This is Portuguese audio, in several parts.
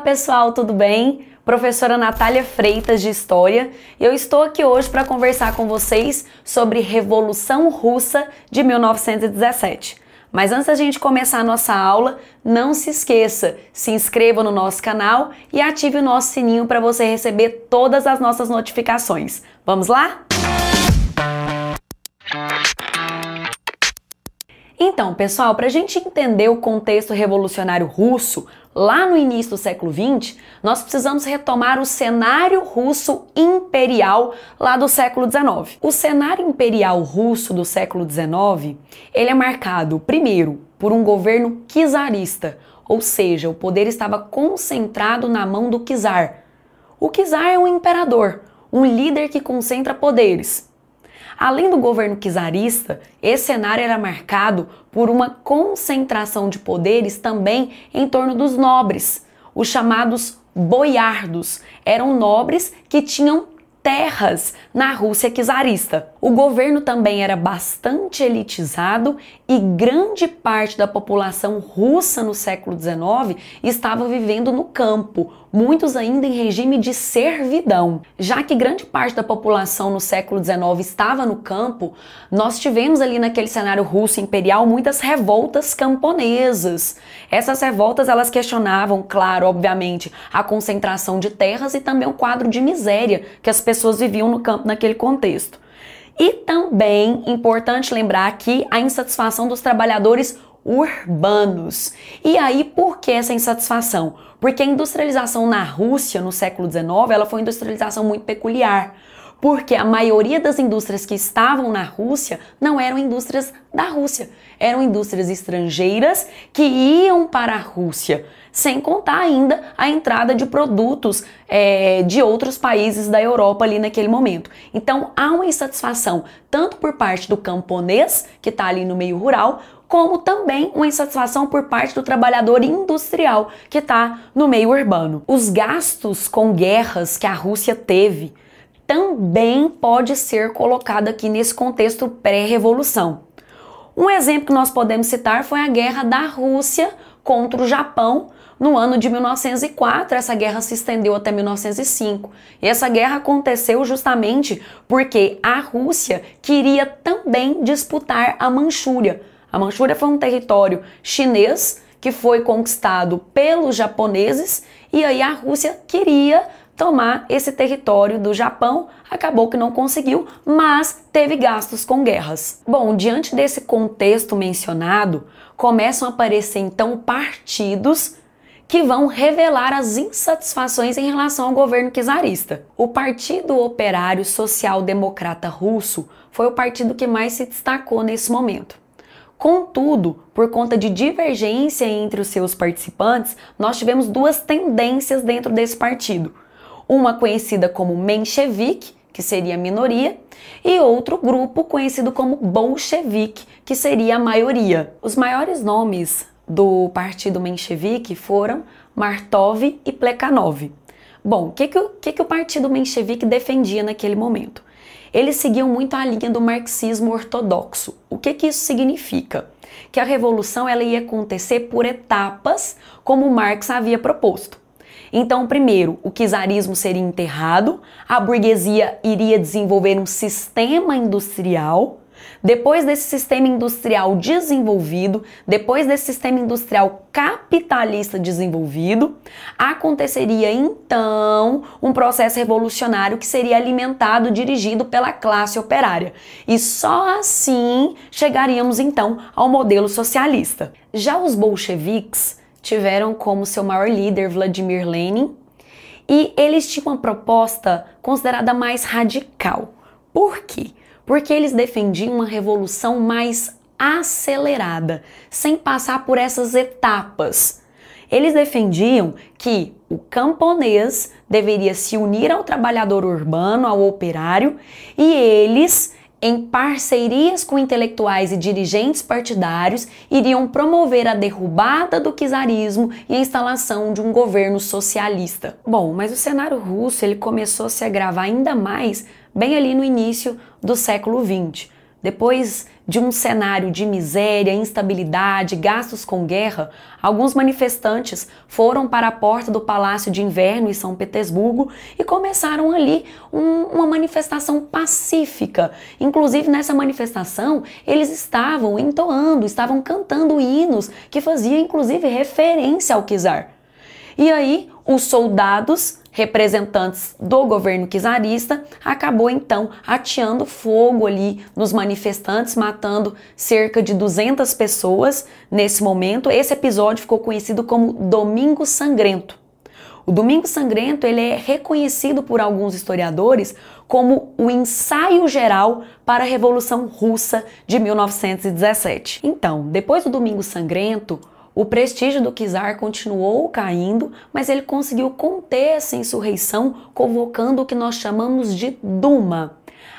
pessoal, tudo bem? Professora Natália Freitas de História, e eu estou aqui hoje para conversar com vocês sobre Revolução Russa de 1917. Mas antes da gente começar a nossa aula, não se esqueça, se inscreva no nosso canal e ative o nosso sininho para você receber todas as nossas notificações. Vamos lá? Música então, pessoal, para a gente entender o contexto revolucionário russo lá no início do século XX, nós precisamos retomar o cenário russo imperial lá do século XIX. O cenário imperial russo do século XIX ele é marcado, primeiro, por um governo czarista, ou seja, o poder estava concentrado na mão do czar. O czar é um imperador, um líder que concentra poderes. Além do governo czarista, esse cenário era marcado por uma concentração de poderes também em torno dos nobres. Os chamados boiardos eram nobres que tinham terras na Rússia czarista o governo também era bastante elitizado e grande parte da população russa no século XIX estava vivendo no campo, muitos ainda em regime de servidão. Já que grande parte da população no século XIX estava no campo, nós tivemos ali naquele cenário russo imperial muitas revoltas camponesas. Essas revoltas elas questionavam, claro, obviamente, a concentração de terras e também o quadro de miséria que as pessoas viviam no campo naquele contexto. E também importante lembrar aqui a insatisfação dos trabalhadores urbanos. E aí, por que essa insatisfação? Porque a industrialização na Rússia no século XIX ela foi uma industrialização muito peculiar. Porque a maioria das indústrias que estavam na Rússia não eram indústrias da Rússia eram indústrias estrangeiras que iam para a Rússia, sem contar ainda a entrada de produtos é, de outros países da Europa ali naquele momento. Então há uma insatisfação tanto por parte do camponês, que está ali no meio rural, como também uma insatisfação por parte do trabalhador industrial que está no meio urbano. Os gastos com guerras que a Rússia teve também pode ser colocado aqui nesse contexto pré-revolução. Um exemplo que nós podemos citar foi a guerra da Rússia contra o Japão no ano de 1904. Essa guerra se estendeu até 1905. E essa guerra aconteceu justamente porque a Rússia queria também disputar a Manchúria. A Manchúria foi um território chinês que foi conquistado pelos japoneses e aí a Rússia queria tomar esse território do Japão, acabou que não conseguiu, mas teve gastos com guerras. Bom, diante desse contexto mencionado, começam a aparecer então partidos que vão revelar as insatisfações em relação ao governo czarista. O Partido Operário Social Democrata Russo foi o partido que mais se destacou nesse momento. Contudo, por conta de divergência entre os seus participantes, nós tivemos duas tendências dentro desse partido uma conhecida como menchevique, que seria a minoria, e outro grupo conhecido como bolchevique, que seria a maioria. Os maiores nomes do partido menchevique foram Martov e Plekhanov. Bom, o que que, que, que o partido menchevique defendia naquele momento? eles seguiam muito a linha do marxismo ortodoxo. O que, que isso significa? Que a revolução ela ia acontecer por etapas, como Marx havia proposto. Então, primeiro, o czarismo seria enterrado, a burguesia iria desenvolver um sistema industrial. Depois desse sistema industrial desenvolvido, depois desse sistema industrial capitalista desenvolvido, aconteceria então um processo revolucionário que seria alimentado, dirigido pela classe operária. E só assim chegaríamos então ao modelo socialista. Já os bolcheviques tiveram como seu maior líder Vladimir Lenin e eles tinham uma proposta considerada mais radical. Por quê? Porque eles defendiam uma revolução mais acelerada, sem passar por essas etapas. Eles defendiam que o camponês deveria se unir ao trabalhador urbano, ao operário, e eles em parcerias com intelectuais e dirigentes partidários, iriam promover a derrubada do czarismo e a instalação de um governo socialista. Bom, mas o cenário russo ele começou a se agravar ainda mais bem ali no início do século XX depois de um cenário de miséria, instabilidade, gastos com guerra, alguns manifestantes foram para a porta do Palácio de Inverno em São Petersburgo e começaram ali um, uma manifestação pacífica. Inclusive, nessa manifestação, eles estavam entoando, estavam cantando hinos que faziam inclusive referência ao czar. E aí, os soldados representantes do governo czarista, acabou então ateando fogo ali nos manifestantes, matando cerca de 200 pessoas nesse momento. Esse episódio ficou conhecido como Domingo Sangrento. O Domingo Sangrento ele é reconhecido por alguns historiadores como o ensaio geral para a Revolução Russa de 1917. Então, depois do Domingo Sangrento, o prestígio do czar continuou caindo, mas ele conseguiu conter essa insurreição convocando o que nós chamamos de Duma.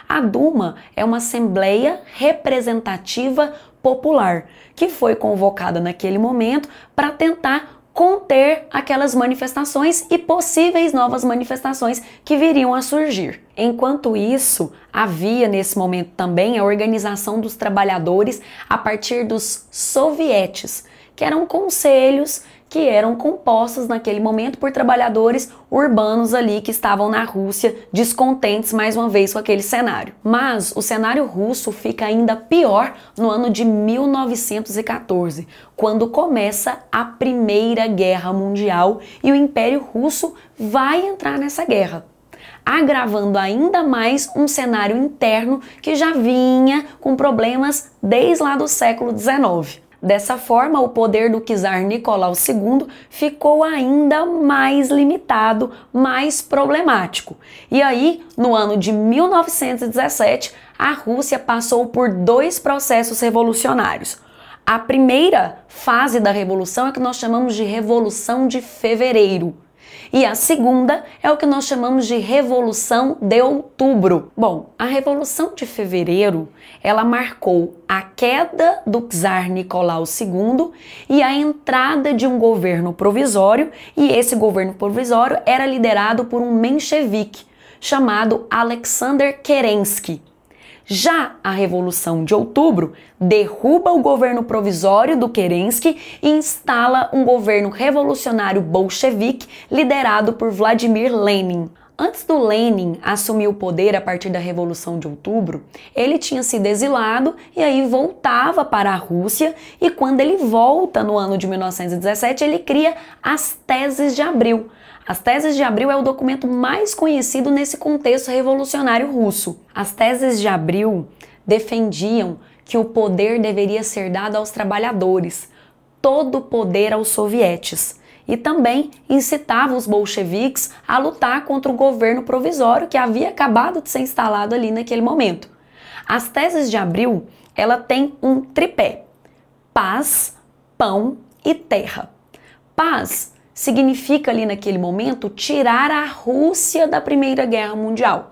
A Duma é uma assembleia representativa popular que foi convocada naquele momento para tentar conter aquelas manifestações e possíveis novas manifestações que viriam a surgir. Enquanto isso, havia nesse momento também a organização dos trabalhadores a partir dos sovietes, que eram conselhos que eram compostos naquele momento por trabalhadores urbanos ali que estavam na Rússia, descontentes mais uma vez com aquele cenário. Mas o cenário russo fica ainda pior no ano de 1914, quando começa a Primeira Guerra Mundial e o Império Russo vai entrar nessa guerra agravando ainda mais um cenário interno que já vinha com problemas desde lá do século XIX. Dessa forma, o poder do czar Nicolau II ficou ainda mais limitado, mais problemático. E aí, no ano de 1917, a Rússia passou por dois processos revolucionários. A primeira fase da revolução é que nós chamamos de Revolução de Fevereiro. E a segunda é o que nós chamamos de Revolução de Outubro. Bom, a Revolução de Fevereiro, ela marcou a queda do czar Nicolau II e a entrada de um governo provisório, e esse governo provisório era liderado por um menchevique chamado Alexander Kerensky. Já a Revolução de Outubro derruba o governo provisório do Kerensky e instala um governo revolucionário bolchevique liderado por Vladimir Lenin. Antes do Lenin assumir o poder a partir da Revolução de Outubro, ele tinha se exilado e aí voltava para a Rússia. E quando ele volta no ano de 1917, ele cria as Teses de Abril. As Teses de Abril é o documento mais conhecido nesse contexto revolucionário russo. As Teses de Abril defendiam que o poder deveria ser dado aos trabalhadores, todo o poder aos sovietes e também incitava os bolcheviques a lutar contra o governo provisório que havia acabado de ser instalado ali naquele momento. As teses de Abril, ela tem um tripé: paz, pão e terra. Paz significa ali naquele momento tirar a Rússia da Primeira Guerra Mundial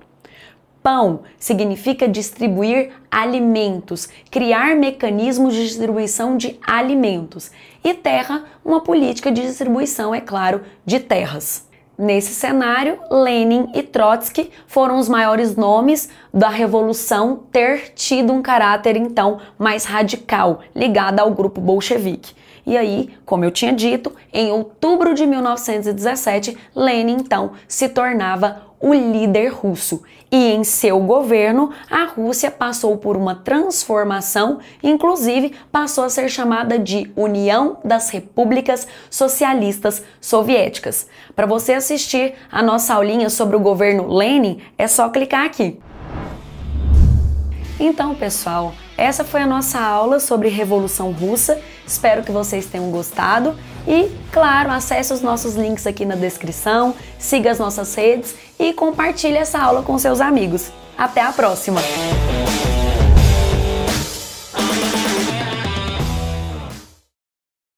pão significa distribuir alimentos, criar mecanismos de distribuição de alimentos. E terra, uma política de distribuição, é claro, de terras. Nesse cenário, Lenin e Trotsky foram os maiores nomes da revolução ter tido um caráter então mais radical, ligado ao grupo bolchevique. E aí, como eu tinha dito, em outubro de 1917, Lenin então se tornava o líder russo. E em seu governo, a Rússia passou por uma transformação, inclusive passou a ser chamada de União das Repúblicas Socialistas Soviéticas. Para você assistir a nossa aulinha sobre o governo Lenin, é só clicar aqui. Então, pessoal, essa foi a nossa aula sobre Revolução Russa. Espero que vocês tenham gostado e, claro, acesse os nossos links aqui na descrição, siga as nossas redes e compartilhe essa aula com seus amigos. Até a próxima!